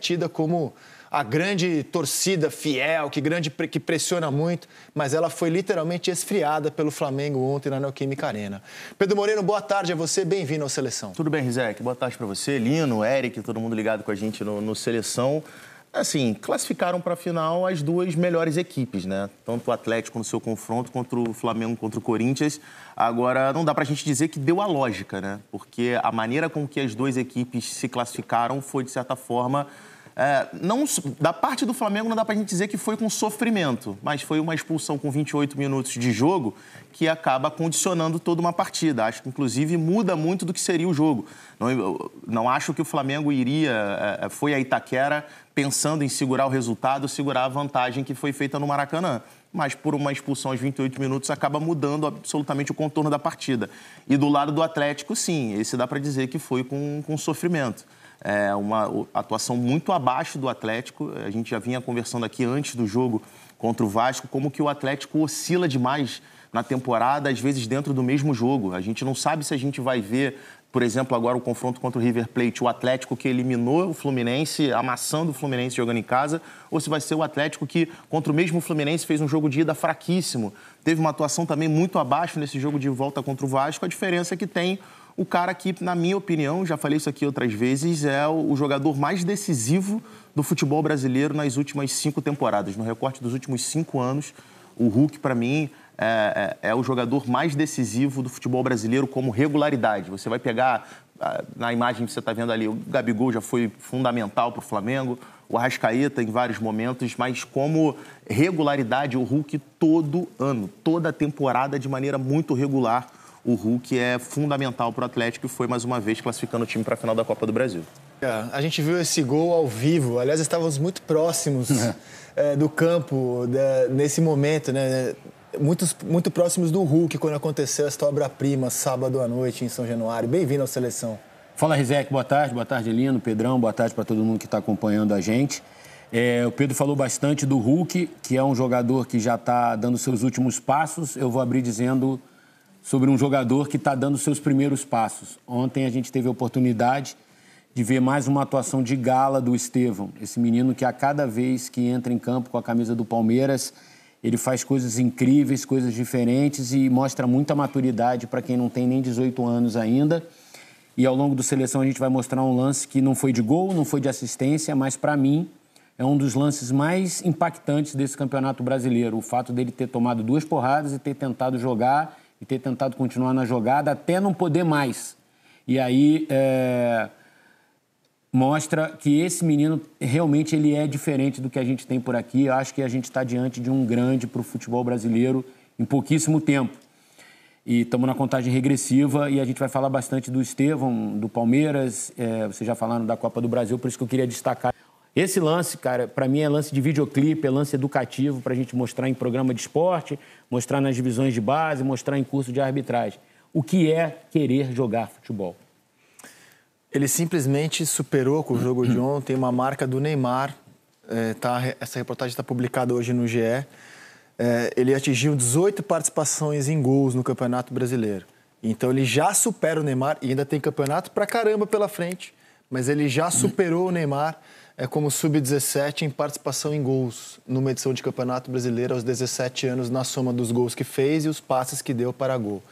tida como a grande torcida fiel, que grande que pressiona muito, mas ela foi literalmente esfriada pelo Flamengo ontem na Neoquímica Arena. Pedro Moreno, boa tarde a você, bem-vindo ao Seleção. Tudo bem, Rizek? Boa tarde para você, Lino, Eric, todo mundo ligado com a gente no, no Seleção. Assim, classificaram para a final as duas melhores equipes, né? Tanto o Atlético no seu confronto contra o Flamengo contra o Corinthians. Agora, não dá para a gente dizer que deu a lógica, né? Porque a maneira com que as duas equipes se classificaram foi, de certa forma, é, não, da parte do Flamengo não dá para a gente dizer que foi com sofrimento, mas foi uma expulsão com 28 minutos de jogo que acaba condicionando toda uma partida. Acho que, inclusive, muda muito do que seria o jogo. Não, não acho que o Flamengo iria, é, é, foi a Itaquera pensando em segurar o resultado, segurar a vantagem que foi feita no Maracanã mas por uma expulsão aos 28 minutos acaba mudando absolutamente o contorno da partida. E do lado do Atlético, sim, esse dá para dizer que foi com, com sofrimento é, uma atuação muito abaixo do Atlético. A gente já vinha conversando aqui antes do jogo contra o Vasco, como que o Atlético oscila demais na temporada, às vezes dentro do mesmo jogo. A gente não sabe se a gente vai ver, por exemplo, agora o confronto contra o River Plate, o Atlético que eliminou o Fluminense, amassando o Fluminense jogando em casa, ou se vai ser o Atlético que, contra o mesmo Fluminense, fez um jogo de ida fraquíssimo. Teve uma atuação também muito abaixo nesse jogo de volta contra o Vasco. A diferença é que tem o cara que, na minha opinião, já falei isso aqui outras vezes, é o jogador mais decisivo do futebol brasileiro nas últimas cinco temporadas. No recorte dos últimos cinco anos, o Hulk, para mim, é, é, é, o jogador mais decisivo do futebol brasileiro como regularidade. Você vai pegar, na imagem que você está vendo ali, o Gabigol já foi fundamental para o Flamengo, o Arrascaeta em vários momentos, mas como regularidade, o Hulk todo ano, toda temporada, de maneira muito regular o Hulk é fundamental para o Atlético e foi mais uma vez classificando o time para a final da Copa do Brasil. É, a gente viu esse gol ao vivo. Aliás, estávamos muito próximos é, do campo da, nesse momento, né, né? Muitos, muito próximos do Hulk quando aconteceu esta obra-prima sábado à noite em São Januário. Bem-vindo à seleção. Fala, Rizek. Boa tarde. Boa tarde, Lino. Pedrão, boa tarde para todo mundo que está acompanhando a gente. É, o Pedro falou bastante do Hulk, que é um jogador que já está dando seus últimos passos. Eu vou abrir dizendo sobre um jogador que está dando seus primeiros passos. Ontem a gente teve a oportunidade de ver mais uma atuação de gala do Estevão, esse menino que a cada vez que entra em campo com a camisa do Palmeiras, ele faz coisas incríveis, coisas diferentes e mostra muita maturidade para quem não tem nem 18 anos ainda. E ao longo do seleção a gente vai mostrar um lance que não foi de gol, não foi de assistência, mas para mim é um dos lances mais impactantes desse Campeonato Brasileiro, o fato dele ter tomado duas porradas e ter tentado jogar e ter tentado continuar na jogada até não poder mais. E aí é... mostra que esse menino realmente ele é diferente do que a gente tem por aqui. Eu acho que a gente está diante de um grande para o futebol brasileiro em pouquíssimo tempo. E estamos na contagem regressiva e a gente vai falar bastante do Estevam do Palmeiras. É, vocês já falaram da Copa do Brasil, por isso que eu queria destacar. Esse lance, cara, para mim é lance de videoclipe, é lance educativo para a gente mostrar em programa de esporte, mostrar nas divisões de base, mostrar em curso de arbitragem. O que é querer jogar futebol? Ele simplesmente superou com o jogo de ontem uma marca do Neymar. É, tá, essa reportagem está publicada hoje no GE. É, ele atingiu 18 participações em gols no Campeonato Brasileiro. Então ele já supera o Neymar e ainda tem campeonato pra caramba pela frente, mas ele já superou o Neymar é como sub-17 em participação em gols, numa edição de Campeonato Brasileiro aos 17 anos, na soma dos gols que fez e os passes que deu para gol.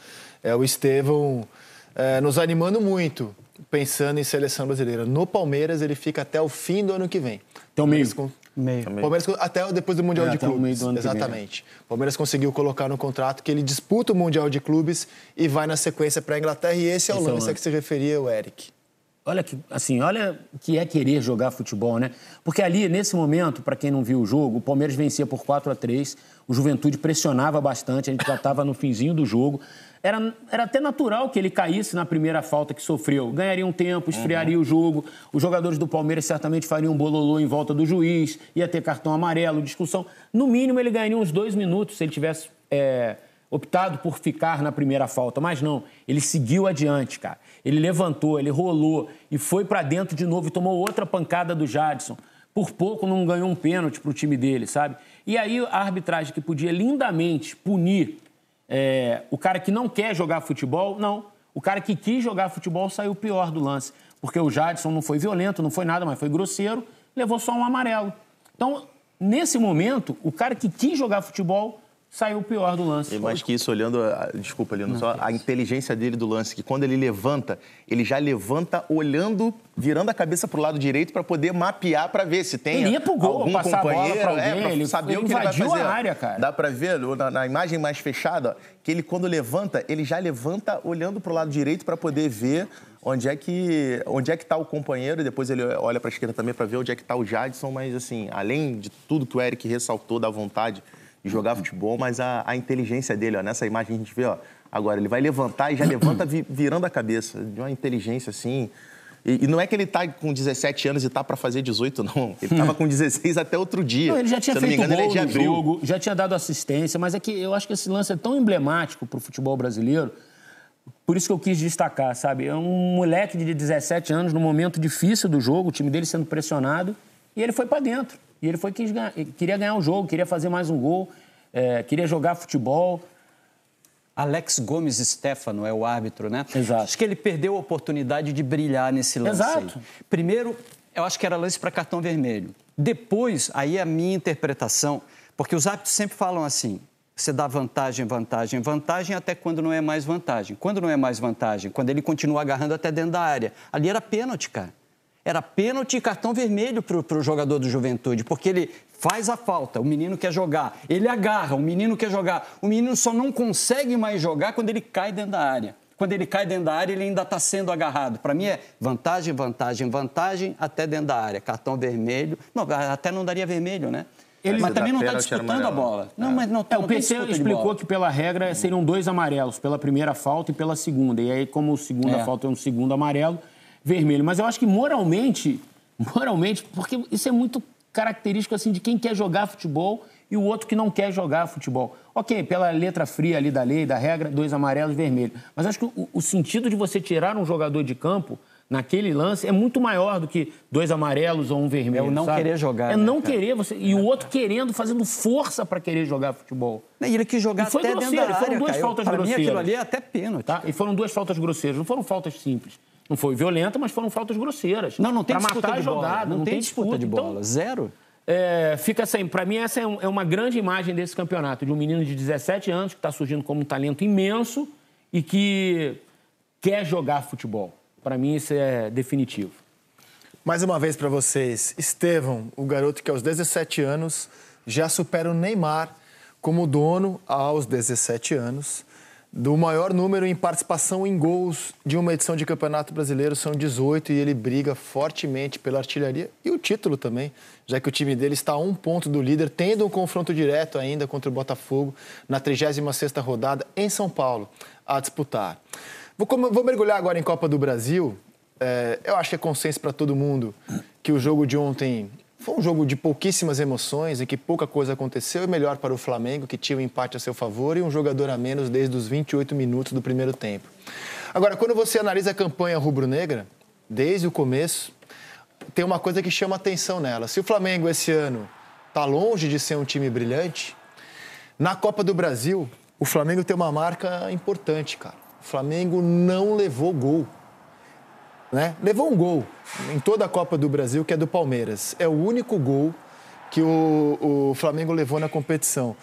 É o Estevão é, nos animando muito, pensando em seleção brasileira. No Palmeiras, ele fica até o fim do ano que vem. Então, meio. Com... Meio. Palmeiras até depois do Mundial é, de Clubes. Exatamente. Palmeiras conseguiu colocar no contrato que ele disputa o Mundial de Clubes e vai na sequência para a Inglaterra. E esse é o esse lance é o a que se referia o Eric. Olha que, assim, olha que é querer jogar futebol, né? Porque ali, nesse momento, para quem não viu o jogo, o Palmeiras vencia por 4 a 3 o Juventude pressionava bastante, a gente já estava no finzinho do jogo. Era, era até natural que ele caísse na primeira falta que sofreu. Ganharia um tempo, uhum. esfriaria uhum. o jogo. Os jogadores do Palmeiras certamente fariam um bololô em volta do juiz, ia ter cartão amarelo, discussão. No mínimo, ele ganharia uns dois minutos se ele tivesse. É optado por ficar na primeira falta, mas não, ele seguiu adiante, cara. Ele levantou, ele rolou e foi para dentro de novo e tomou outra pancada do Jadson. Por pouco não ganhou um pênalti para o time dele, sabe? E aí a arbitragem que podia lindamente punir é, o cara que não quer jogar futebol, não. O cara que quis jogar futebol saiu pior do lance, porque o Jadson não foi violento, não foi nada, mas foi grosseiro, levou só um amarelo. Então, nesse momento, o cara que quis jogar futebol saiu o pior do lance. E mais que isso, olhando, a, desculpa, Lino, Não, só a inteligência dele do lance, que quando ele levanta, ele já levanta olhando, virando a cabeça para o lado direito para poder mapear para ver se tem ele ia pro gol, algum passar companheiro, a bola alguém, é, pra ele, saber ele o que ele vai fazer. a área, cara. Dá para ver na, na, imagem mais fechada que ele quando levanta, ele já levanta olhando para o lado direito para poder ver onde é que onde é que está o companheiro, e depois ele olha para a esquerda também para ver onde é que está o Jadson, mas assim, além de tudo que o Eric ressaltou da vontade jogar futebol, mas a, a inteligência dele, ó, nessa imagem a gente vê, ó, agora ele vai levantar e já levanta virando a cabeça, de uma inteligência assim. E, e, não é que ele tá com 17 anos e tá para fazer 18, não. Ele tava com 16 até outro dia. Não, ele já tinha Se feito engano, é gol ele no jogo, já tinha dado assistência, mas é que eu acho que esse lance é tão emblemático para o futebol brasileiro, por isso que eu quis destacar, sabe? É um moleque de 17 anos, no momento difícil do jogo, o time dele sendo pressionado, e ele foi para dentro. E ele foi que queria ganhar o jogo, queria fazer mais um gol, é, queria jogar futebol. Alex Gomes Stefano é o árbitro, né? Exato. Acho que ele perdeu a oportunidade de brilhar nesse lance. Exato. Aí. Primeiro, eu acho que era lance para cartão vermelho. Depois, aí é a minha interpretação, porque os árbitros sempre falam assim: você dá vantagem, vantagem, vantagem, até quando não é mais vantagem. Quando não é mais vantagem? Quando ele continua agarrando até dentro da área. Ali era pênalti, cara era pênalti e cartão vermelho para o jogador do Juventude, porque ele faz a falta, o menino quer jogar, ele agarra, o menino quer jogar, o menino só não consegue mais jogar quando ele cai dentro da área. Quando ele cai dentro da área, ele ainda está sendo agarrado. Para mim é vantagem, vantagem, vantagem até dentro da área. Cartão vermelho. Não, até não daria vermelho, né? Ele, mas também não está disputando a bola. Não, é. mas não, tá, é, não o PC explicou que pela regra seriam dois amarelos, pela primeira falta e pela segunda. E aí, como a segunda é. falta é um segundo amarelo, vermelho. Mas eu acho que moralmente, moralmente, porque isso é muito característico assim de quem quer jogar futebol e o outro que não quer jogar futebol. Ok, pela letra fria ali da lei, da regra, dois amarelos, e vermelho. Mas acho que o, o sentido de você tirar um jogador de campo naquele lance é muito maior do que dois amarelos ou um vermelho. É o não sabe? querer jogar. É né, não cara? querer você e o outro querendo, fazendo força para querer jogar futebol. E ele que jogar e foi até grosseiro, dentro da área, foram duas cara. faltas Eu, grosseiras. Mim, aquilo ali é até pênalti. Tá? E foram duas faltas grosseiras, não foram faltas simples. Não foi violenta, mas foram faltas grosseiras. Não, não tem pra disputa matar de bola. não, não tem, tem disputa, disputa, de bola. Então, Zero. É, fica assim, para mim essa é, é, uma grande imagem desse campeonato, de um menino de 17 anos que está surgindo como um talento imenso e que quer jogar futebol. Para mim isso é definitivo. Mais uma vez para vocês, Estevão, o garoto que aos 17 anos já supera o Neymar como dono aos 17 anos do maior número em participação em gols de uma edição de Campeonato Brasileiro, são 18, e ele briga fortemente pela artilharia e o título também, já que o time dele está a um ponto do líder, tendo um confronto direto ainda contra o Botafogo na 36ª rodada em São Paulo, a disputar. Vou, vou mergulhar agora em Copa do Brasil. É, eu acho que é consenso para todo mundo que o jogo de ontem foi um jogo de pouquíssimas emoções, e que pouca coisa aconteceu, e melhor para o Flamengo, que tinha um empate a seu favor e um jogador a menos desde os 28 minutos do primeiro tempo. Agora, quando você analisa a campanha rubro-negra, desde o começo, tem uma coisa que chama atenção nela. Se o Flamengo esse ano está longe de ser um time brilhante, na Copa do Brasil, o Flamengo tem uma marca importante, cara. O Flamengo não levou gol. Né? Levou um gol em toda a Copa do Brasil, que é do Palmeiras. É o único gol que o, o Flamengo levou na competição.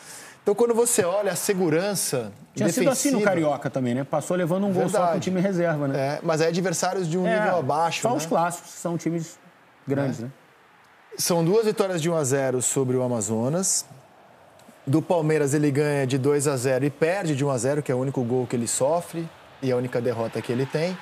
Então, quando você olha a segurança. Tinha defensiva, sido assim no Carioca também, né? Passou levando um gol verdade. só com o time reserva, né? É, mas é adversários de um é, nível abaixo. Só né? os clássicos, são times grandes, é. né? São duas vitórias de 1 a 0 sobre o Amazonas. Do Palmeiras ele ganha de 2 a 0 e perde de 1 a 0, que é o único gol que ele sofre e a única derrota que ele tem.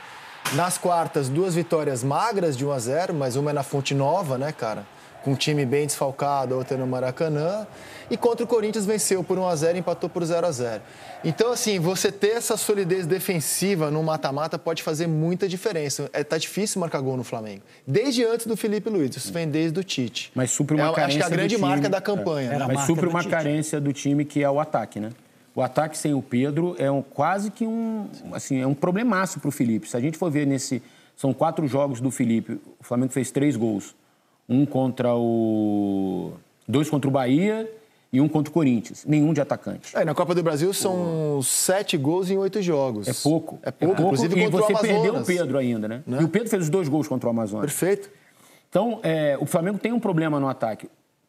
Nas quartas, duas vitórias magras de 1 a 0 mas uma é na Fonte Nova, né, cara? Com um time bem desfalcado, outra é no Maracanã. E contra o Corinthians venceu por 1 a 0 e empatou por 0 a 0 Então, assim, você ter essa solidez defensiva no mata-mata pode fazer muita diferença. É, tá difícil marcar gol no Flamengo. Desde antes do Felipe Luiz, isso vem desde o Tite. Mas supre uma é, carência. Acho que a grande marca da é. campanha. É. Né? Mas supre uma carência do time que é o ataque, né? o ataque sem o Pedro é um, quase que um, assim, é um problemaço para o Felipe. Se a gente for ver nesse... São quatro jogos do Felipe. O Flamengo fez três gols. Um contra o... Dois contra o Bahia e um contra o Corinthians. Nenhum de atacante. É, na Copa do Brasil são o... sete gols em oito jogos. É pouco. É pouco. É pouco. Inclusive e você perdeu o Pedro ainda, né? né? E o Pedro fez os dois gols contra o Amazonas. Perfeito. Então, é, o Flamengo tem um problema no ataque.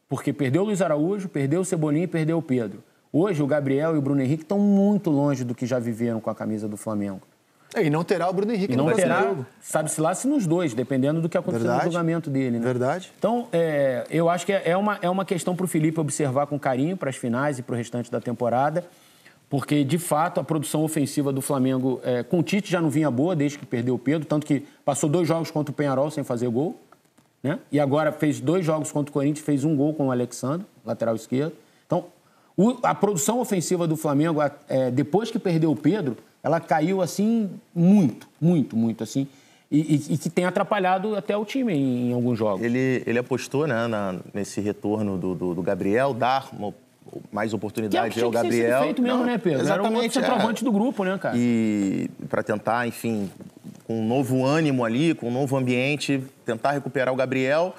Porque perdeu o Luiz Araújo, perdeu o Cebolinha e perdeu o Pedro. Hoje o Gabriel e o Bruno Henrique estão muito longe do que já viveram com a camisa do Flamengo. É, e não terá o Bruno Henrique e não terá, sabe-se lá se nos dois, dependendo do que acontecer Verdade. no julgamento dele. Né? Verdade. Então, é, eu acho que é, é uma, é uma questão para o Felipe observar com carinho para as finais e para o restante da temporada, porque, de fato, a produção ofensiva do Flamengo é, com o Tite já não vinha boa desde que perdeu o Pedro, tanto que passou dois jogos contra o Penharol sem fazer gol, né? e agora fez dois jogos contra o Corinthians, fez um gol com o Alexandre, lateral esquerdo. Então, o, a produção ofensiva do Flamengo, é, depois que perdeu o Pedro, ela caiu assim muito, muito, muito assim. E, e, e que tem atrapalhado até o time em, em alguns jogos. Ele, ele apostou né, na, nesse retorno do, do, do Gabriel, dar uma mais é oportunidades ao é Gabriel. Feito mesmo, Não, né, Pedro? Exatamente. Era é. o centroavante é. do grupo, né, cara? E para tentar, enfim, com um novo ânimo ali, com um novo ambiente, tentar recuperar o Gabriel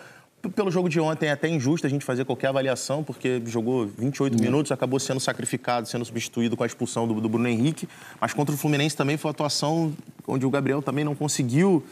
pelo jogo de ontem é até injusto a gente fazer qualquer avaliação, porque jogou 28 minutos, acabou sendo sacrificado, sendo substituído com a expulsão do, do Bruno Henrique. Mas contra o Fluminense também foi uma atuação onde o Gabriel também não conseguiu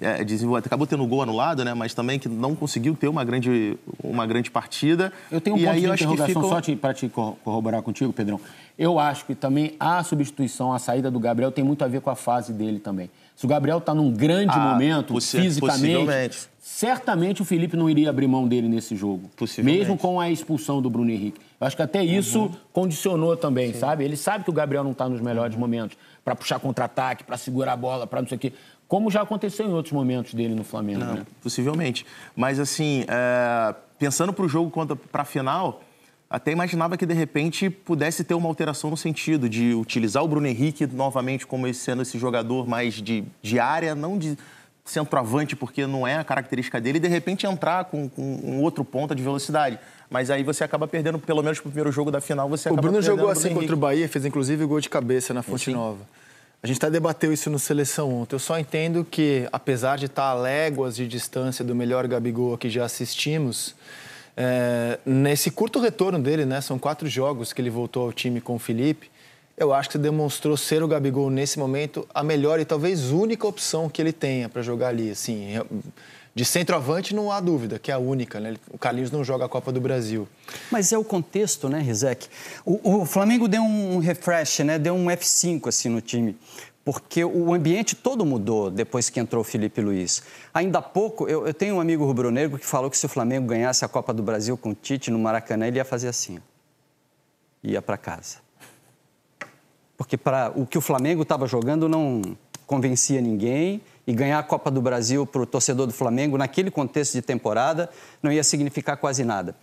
é, desenvolveu, acabou tendo gol anulado, né? Mas também que não conseguiu ter uma grande, uma grande partida. Eu tenho um e ponto aí, de interrogação só para te corroborar contigo, Pedrão. Eu acho que também a substituição, a saída do Gabriel tem muito a ver com a fase dele também. Se o Gabriel está num grande ah, momento, fisicamente, certamente o Felipe não iria abrir mão dele nesse jogo. Mesmo com a expulsão do Bruno Henrique. Eu acho que até uhum. isso uhum. condicionou também, Sim. sabe? Ele sabe que o Gabriel não está nos melhores uhum. momentos para puxar contra-ataque, para segurar a bola, para não sei o quê como já aconteceu em outros momentos dele no Flamengo. Não, né? Possivelmente. Mas, assim, é... pensando para o jogo contra para a final, até imaginava que, de repente, pudesse ter uma alteração no sentido de utilizar o Bruno Henrique novamente como sendo esse jogador mais de, de área, não de centroavante, porque não é a característica dele, e de repente entrar com, com um outro ponta de velocidade. Mas aí você acaba perdendo, pelo menos pro primeiro jogo da final, você O Bruno jogou o Bruno assim Henrique. contra o Bahia, fez inclusive gol de cabeça na Fonte Nova. A gente até debateu isso no Seleção ontem. Eu só entendo que, apesar de estar a léguas de distância do melhor Gabigol que já assistimos, é, nesse curto retorno dele, né, são quatro jogos que ele voltou ao time com o Felipe, eu acho que demonstrou ser o Gabigol nesse momento a melhor e talvez única opção que ele tenha para jogar ali. Assim, de centroavante não há dúvida, que é a única, né? O Carlinhos não joga a Copa do Brasil. Mas é o contexto, né, Rizek? O, o Flamengo deu um refresh, né? Deu um F5 assim no time porque o ambiente todo mudou depois que entrou o Felipe Luiz. Ainda há pouco, eu, eu tenho um amigo rubro-negro que falou que se o Flamengo ganhasse a Copa do Brasil com o Tite no Maracanã, ele ia fazer assim: ia para casa. Porque para o que o Flamengo estava jogando não convencia ninguém e ganhar a Copa do Brasil para o torcedor do Flamengo naquele contexto de temporada não ia significar quase nada.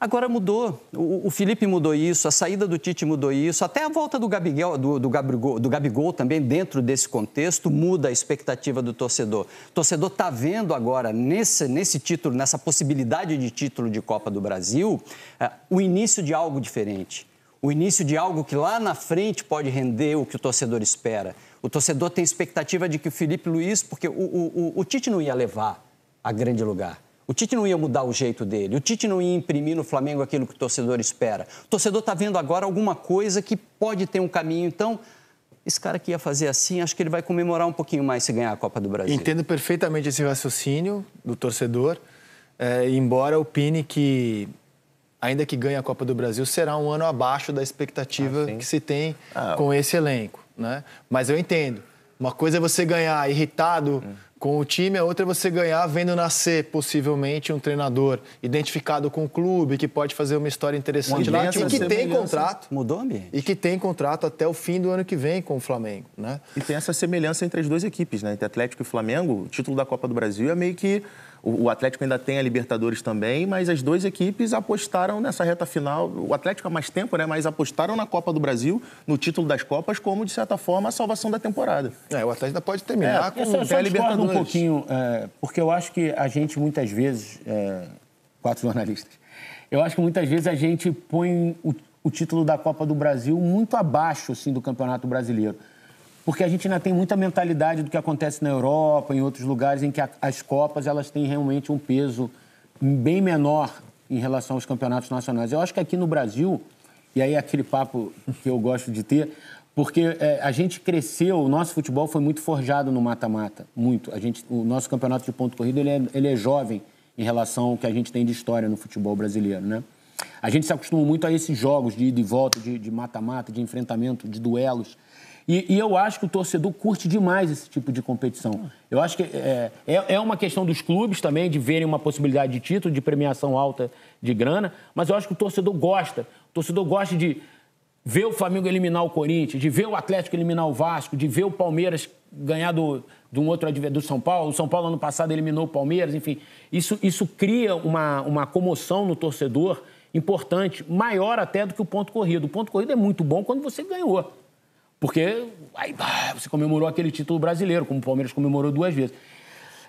Agora mudou. O, Felipe mudou isso, a saída do Tite mudou isso, até a volta do Gabigol, do, do, Gabigol, do Gabigol também, dentro desse contexto, muda a expectativa do torcedor. O torcedor está vendo agora, nesse, nesse título, nessa possibilidade de título de Copa do Brasil, é, o início de algo diferente. O início de algo que lá na frente pode render o que o torcedor espera. O torcedor tem expectativa de que o Felipe Luiz, porque o, o, o, o Tite não ia levar a grande lugar. O Tite não ia mudar o jeito dele, o Tite não ia imprimir no Flamengo aquilo que o torcedor espera. O torcedor está vendo agora alguma coisa que pode ter um caminho. Então, esse cara que ia fazer assim, acho que ele vai comemorar um pouquinho mais se ganhar a Copa do Brasil. Entendo perfeitamente esse raciocínio do torcedor, é, embora opine que, ainda que ganhe a Copa do Brasil, será um ano abaixo da expectativa ah, que se tem ah, com esse elenco né? Mas eu entendo. Uma coisa é você ganhar irritado hum. com o time, a outra é você ganhar vendo nascer, possivelmente, um treinador identificado com o clube, que pode fazer uma história interessante lá e que tem contrato. Mudou o ambiente. E que tem contrato até o fim do ano que vem com o Flamengo, né? E tem essa semelhança entre as duas equipes, né? Entre Atlético e Flamengo, o título da Copa do Brasil é meio que o, Atlético ainda tem a Libertadores também, mas as duas equipes apostaram nessa reta final. O Atlético há mais tempo, né? Mas apostaram na Copa do Brasil, no título das Copas, como, de certa forma, a salvação da temporada. É, o Atlético ainda pode terminar é, com só, só a Libertadores. um pouquinho, é, porque eu acho que a gente, muitas vezes, é, quatro jornalistas, eu acho que muitas vezes a gente põe o, o título da Copa do Brasil muito abaixo, assim, do Campeonato Brasileiro porque a gente ainda tem muita mentalidade do que acontece na Europa, em outros lugares, em que a, as Copas elas têm realmente um peso bem menor em relação aos campeonatos nacionais. Eu acho que aqui no Brasil, e aí é aquele papo que eu gosto de ter, porque é, a gente cresceu, o nosso futebol foi muito forjado no mata-mata, muito. A gente, o nosso campeonato de ponto corrido ele é, ele é jovem em relação ao que a gente tem de história no futebol brasileiro, né? A gente se acostuma muito a esses jogos de ida e volta, de mata-mata, de, de, enfrentamento, de duelos. E, e, eu acho que o torcedor curte demais esse tipo de competição. Eu acho que é, é, é, uma questão dos clubes também de verem uma possibilidade de título, de premiação alta de grana, mas eu acho que o torcedor gosta. O torcedor gosta de ver o Flamengo eliminar o Corinthians, de ver o Atlético eliminar o Vasco, de ver o Palmeiras ganhar do, de um outro do São Paulo. O São Paulo ano passado eliminou o Palmeiras, enfim. Isso, isso cria uma, uma comoção no torcedor importante, maior até do que o ponto corrido. O ponto corrido é muito bom quando você ganhou. Porque aí, você comemorou aquele título brasileiro, como o Palmeiras comemorou duas vezes.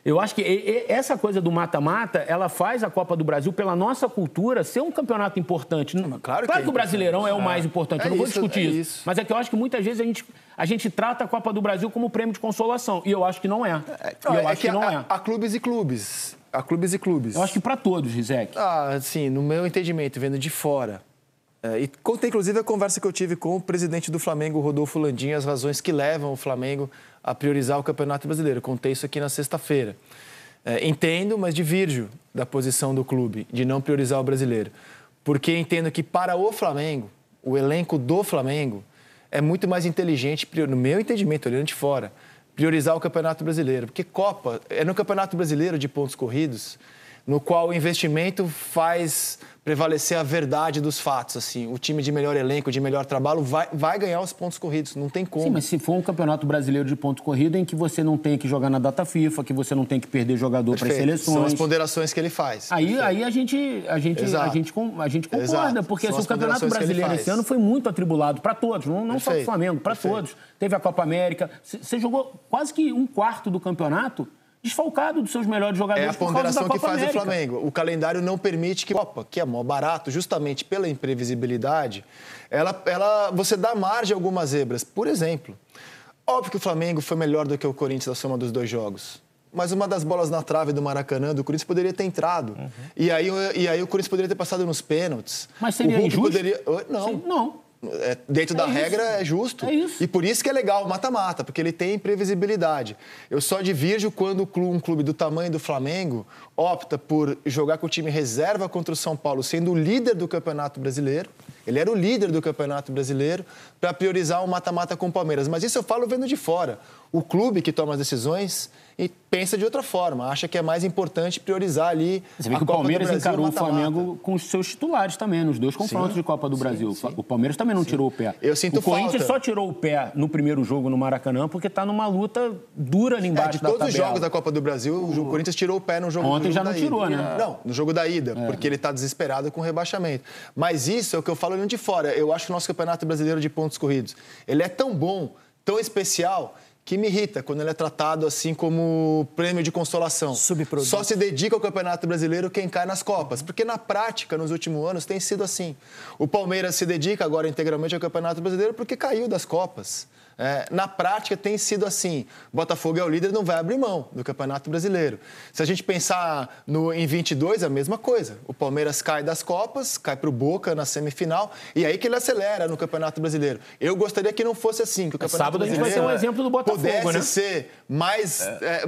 Eu acho que essa coisa do mata-mata, ela faz a Copa do Brasil, pela nossa cultura, ser um campeonato importante. Não, claro, claro que, é que, o Brasileirão é, o mais ah, importante, é eu não vou discutir é isso. isso. Mas é que eu acho que muitas vezes a gente, a gente trata a Copa do Brasil como prêmio de consolação. E eu acho que não é. Não, é, eu é acho que, que não é. Há clubes e clubes. Há clubes e clubes. Eu acho que para todos, Rizek. Ah, sim, no meu entendimento, vendo de fora. É, e conta inclusive a conversa que eu tive com o presidente do Flamengo, Rodolfo Landim, as razões que levam o Flamengo a priorizar o Campeonato Brasileiro. Contei isso aqui na sexta-feira. É, entendo, mas divirjo da posição do clube de não priorizar o brasileiro. Porque entendo que para o Flamengo, o elenco do Flamengo, é muito mais inteligente, no meu entendimento, olhando de fora, priorizar o Campeonato Brasileiro. Porque Copa, é no Campeonato Brasileiro de pontos corridos no qual o investimento faz prevalecer a verdade dos fatos. Assim, o time de melhor elenco, de melhor trabalho, vai, vai ganhar os pontos corridos. Não tem como. Sim, mas se for um campeonato brasileiro de ponto corrido em que você não tem que jogar na data FIFA, que você não tem que perder jogador para seleções. São as ponderações que ele faz. Aí, aí a gente a gente a gente a gente concorda, porque assim, o campeonato brasileiro esse ano foi muito atribulado para todos, não, não só para o Flamengo, para todos. Teve a Copa América, você jogou quase que um quarto do campeonato desfalcado dos seus melhores jogadores. É a ponderação que faz América. o Flamengo. O calendário não permite que Copa, que é mó barato, justamente pela imprevisibilidade, ela, ela, você dá margem a algumas zebras. Por exemplo, óbvio que o Flamengo foi melhor do que o Corinthians na soma dos dois jogos. Mas uma das bolas na trave do Maracanã, do Corinthians, poderia ter entrado. Uhum. E, aí, e aí o Corinthians poderia ter passado nos pênaltis. Mas seria o Hulk injusto? Poderia... Não. Sim, não. É, dentro é da isso. regra é justo. É e por isso que é legal o mata-mata, porque ele tem previsibilidade. Eu só divirjo quando um clube do tamanho do Flamengo opta por jogar com o time reserva contra o São Paulo, sendo o líder do Campeonato Brasileiro. Ele era o líder do Campeonato Brasileiro para priorizar o um mata-mata com o Palmeiras. Mas isso eu falo vendo de fora. O clube que toma as decisões e pensa de outra forma, acha que é mais importante priorizar ali. Você vê que Copa o Palmeiras encarou o Flamengo com os seus titulares também, nos dois confrontos sim, de Copa do sim, Brasil. Sim. O Palmeiras também não tirou o pé. Eu sinto o Corinthians só tirou o pé no primeiro jogo no Maracanã porque está numa luta dura ali é, embaixo. É, de todos os jogos da Copa do Brasil, o Corinthians tirou o pé no jogo Ontem jogo já não tirou, ida. né? Não, no jogo da ida, é. porque ele está desesperado com o rebaixamento. Mas isso é o que eu falo olhando de fora. Eu acho que o nosso Campeonato Brasileiro de Pontos Corridos, ele é tão bom, tão especial que me irrita quando ele é tratado assim como prêmio de consolação. Subproduto. Só se dedica ao Campeonato Brasileiro quem cai nas Copas, porque na prática, nos últimos anos, tem sido assim. O Palmeiras se dedica agora integralmente ao Campeonato Brasileiro porque caiu das Copas. É, na prática, tem sido assim. Botafogo é o líder, não vai abrir mão do Campeonato Brasileiro. Se a gente pensar no, em 22, é a mesma coisa. O Palmeiras cai das Copas, cai para o Boca na semifinal, e aí que ele acelera no Campeonato Brasileiro. Eu gostaria que não fosse assim, que o é, Campeonato Sábado Brasileiro... vai um exemplo do Botafogo, pudesse né? ser mais é.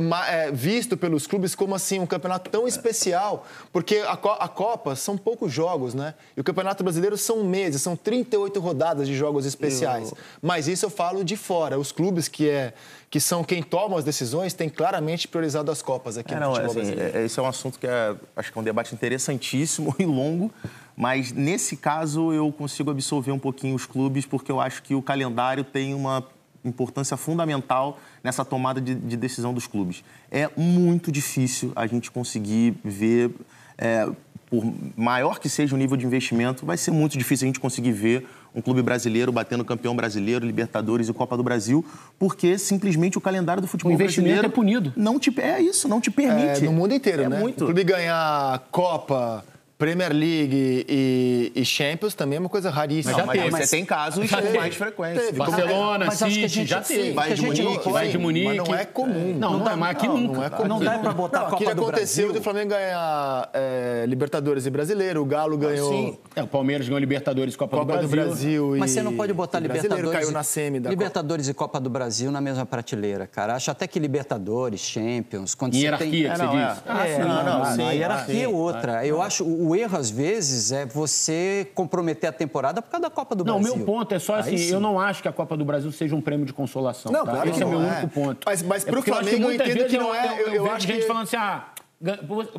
É, visto pelos clubes como assim, um campeonato tão especial, porque a, a Copa são poucos jogos, né? E o Campeonato Brasileiro são meses, são 38 rodadas de jogos especiais. Eu... Mas isso eu falo de fora. Os clubes que, é, que são quem toma as decisões têm claramente priorizado as Copas aqui é, no não, futebol assim, brasileiro. É, esse é um assunto que é, acho que é um debate interessantíssimo e longo, mas nesse caso eu consigo absolver um pouquinho os clubes porque eu acho que o calendário tem uma importância fundamental nessa tomada de, de decisão dos clubes. É muito difícil a gente conseguir ver... É, por maior que seja o nível de investimento, vai ser muito difícil a gente conseguir ver um clube brasileiro batendo campeão brasileiro, Libertadores e Copa do Brasil, porque simplesmente o calendário do futebol o investimento brasileiro é punido. Não te é isso, não te permite. É, no mundo inteiro, é né? Muito. O clube ganhar Copa, Premier League e, e, Champions também é uma coisa raríssima. Mas, já teve. mas você é tem casos teve. mais frequência. Teve. Barcelona, mas, City, já teve. Vai de, Munique, vai de Munique. Mas não é comum. Não, não, não dá, mas aqui não, nunca. Não, é comum. não dá pra botar não, a Copa do aconteceu do Flamengo ganhar é, Libertadores e Brasileiro, o Galo ah, ganhou... Sim. É, o Palmeiras ganhou Libertadores e Copa, Copa do Brasil. Do Brasil e, mas você não pode botar Libertadores, caiu na semi da Libertadores Copa. e Copa do Brasil na mesma prateleira, cara. Acho até que Libertadores, Champions... Quando hierarquia, você tem... que você é, diz. É. Ah, ah, não, não, não. A hierarquia é outra. Eu acho erro, às vezes, é você comprometer a temporada por causa da Copa do não, Brasil. Não, meu ponto é só assim, eu não acho que a Copa do Brasil seja um prêmio de consolação. Não, tá? claro Esse é o meu é. único ponto. Mas, mas é pro Flamengo eu entendo que é não é... Eu, é eu, eu, eu vejo gente que... falando assim, ah,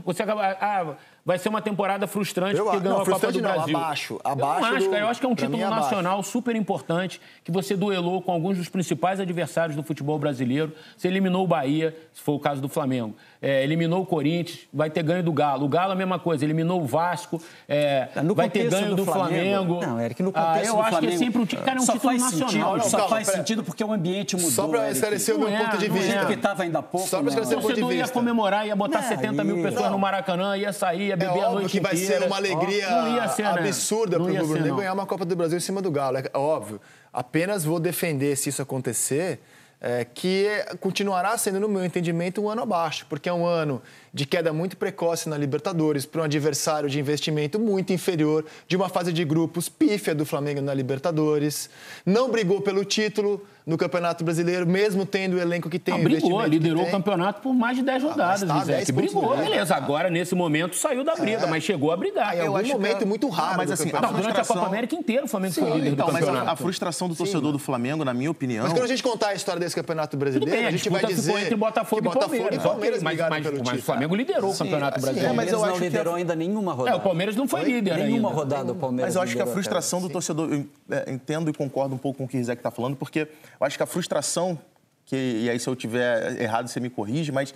você acaba. Ah, vai ser uma temporada frustrante eu, porque ganhou não, a Copa do não, Brasil. Abaixo, abaixo. Eu não acho, do, eu acho que é um é título nacional abaixo. super importante que você duelou com alguns dos principais adversários do futebol brasileiro. Você eliminou o Bahia, se for o caso do Flamengo. É, eliminou o Corinthians, vai ter ganho do Galo. O Galo, a mesma coisa, eliminou o Vasco, é, vai ter ganho do, Flamengo. Flamengo. Não, era que no ah, contexto ah, eu do acho Flamengo, que é sempre um, cara, é um título nacional. Sentido, não, só calma, faz sentido porque o ambiente mudou. Só para esclarecer o meu é, é. né? ponto de vista. que estava ainda Só para esclarecer o ponto de vista. Você não ia comemorar, ia botar 70 80 mil pessoas não. no Maracanã, ia sair, ia é beber é a noite óbvio que vai ser uma alegria ser, né? absurda para o Rubro ganhar uma Copa do Brasil em cima do Galo, é óbvio. Apenas vou defender, se isso acontecer, é, que continuará sendo, no meu entendimento, um ano abaixo, porque é um ano de queda muito precoce na Libertadores para um adversário de investimento muito inferior, de uma fase de grupos pífia do Flamengo na Libertadores. Não brigou pelo título no Campeonato Brasileiro, mesmo tendo o elenco que tem. Ah, brigou, liderou o campeonato por mais de 10 ah, rodadas, ah, tá, que brigou, beleza. Agora, nesse momento, saiu da briga, é. mas chegou a brigar. é em algum momento que... muito raro. mas assim, a não, durante a Copa América inteira, o Flamengo Sim, foi líder então, do campeonato. a frustração do torcedor Sim, do Flamengo, na minha opinião. Mas quando a gente contar a história desse Campeonato Brasileiro, bem, a, gente a vai dizer. Entre Botafogo que Botafogo e Palmeiras, e Palmeiras mas, mas, mas o Flamengo Flamengo liderou sim, o Campeonato sim, Brasileiro. É, mas eu não acho não liderou que... ainda nenhuma rodada. É, o Palmeiras não foi líder nenhuma ainda. Nenhuma rodada o Palmeiras Mas eu acho que a frustração do torcedor... Eu é, entendo e concordo um pouco com o que o está falando, porque eu acho que a frustração... Que, e aí se eu tiver errado, você me corrige, mas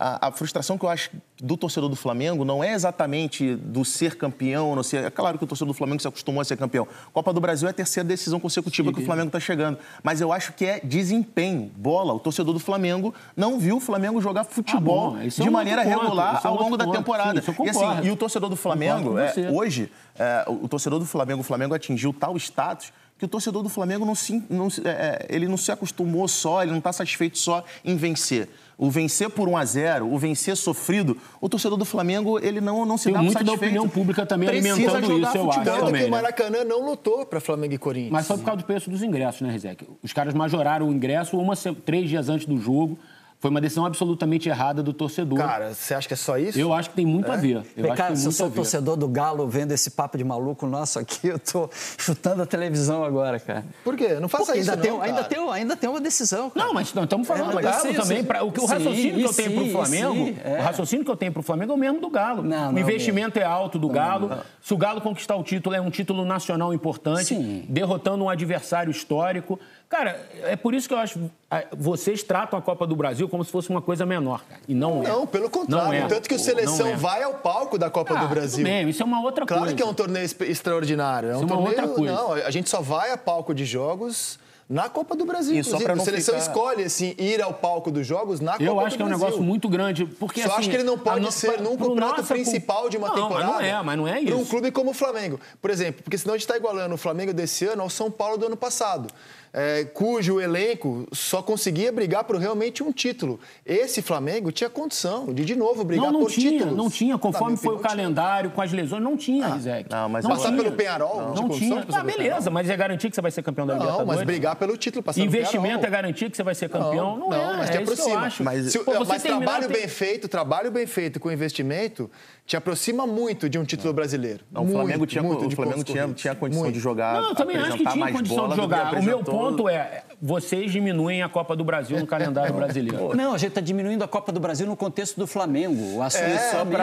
a, a, frustração que eu acho do torcedor do Flamengo não é exatamente do ser campeão, não ser. É claro que o torcedor do Flamengo se acostumou a ser campeão. Copa do Brasil é a terceira decisão consecutiva que o Flamengo está chegando. Mas eu acho que é desempenho, bola. O torcedor do Flamengo não viu o Flamengo jogar futebol ah, é de é maneira regular ao longo da temporada. Sim, e, assim, e, o torcedor do Flamengo, é, hoje, é, o torcedor do Flamengo, o Flamengo atingiu tal status que o torcedor do Flamengo não se, não, é, ele não se acostumou só, ele não está satisfeito só em vencer o vencer por 1 a 0 o vencer sofrido, o torcedor do Flamengo, ele não, não se Tem dá muito satisfeito. da opinião pública também Precisa alimentando isso, eu acho. também, que né? o Maracanã né? não lutou para Flamengo e Corinthians. Mas só por causa do preço dos ingressos, né, Rizek? Os caras majoraram o ingresso uma, três dias antes do jogo. Foi uma decisão absolutamente errada do torcedor. Cara, você acha que é só isso? Eu acho que tem muito é? a ver. Eu Bem, cara, se eu sou torcedor do Galo vendo esse papo de maluco nosso aqui, eu tô chutando a televisão agora, cara. Por quê? Não faça Porque isso, ainda não, tem, ainda, tem, ainda tem uma decisão, cara. Não, mas não, estamos falando do Galo sim, também. Pra, o, que, o sim, raciocínio que eu tenho para o Flamengo, é. o raciocínio que eu tenho para o Flamengo é o mesmo do Galo. Não, o é investimento é alto do Galo. É. Se o Galo conquistar o título, é um título nacional importante, derrotando um adversário histórico. Cara, é por isso que eu acho. Vocês tratam a Copa do Brasil como se fosse uma coisa menor, cara. E não, não é. Não, pelo contrário. Não é. Tanto que o Seleção é. vai ao palco da Copa ah, do Brasil. Bem, isso é uma outra claro coisa. Claro que é um torneio extraordinário. É isso É uma outra coisa. Não, a gente só vai a palco de jogos na Copa do Brasil. E só para a seleção ficar... escolhe assim ir ao palco dos jogos na Copa do Brasil. Eu acho que é um negócio muito grande, porque só assim, acho que ele não pode no... ser nunca o prato principal de uma não, temporada. Não, não é, mas não é isso. um clube como o Flamengo, por exemplo, porque senão a gente está igualando o Flamengo desse ano ao São Paulo do ano passado. É, cujo elenco só conseguia brigar por realmente um título. Esse Flamengo tinha condição de de novo brigar não, não por tinha, títulos. Não tinha, conforme foi o tinha. calendário, com as lesões, não tinha, ah, Rizek. Não, mas não passar tinha. pelo Penharol, não, não tinha. Ah, beleza, mas é garantir que você vai ser campeão da Libertadores? Não, mas brigar pelo título, passar Investimento é garantir que você vai ser campeão? Não, não, não é, mas te é, é aproxima. eu acho. Mas, Se, Pô, mas trabalho bem feito, trabalho bem feito com investimento te aproxima muito de um título brasileiro. Não, muito, o Flamengo tinha, muito, o Flamengo tinha, tinha condição muito. de jogar. Não, eu também acho que tinha condição de jogar. O meu ponto é, vocês diminuem a Copa do Brasil no calendário brasileiro. Não, a gente está diminuindo a Copa do Brasil no contexto do Flamengo. A assunto é, pra...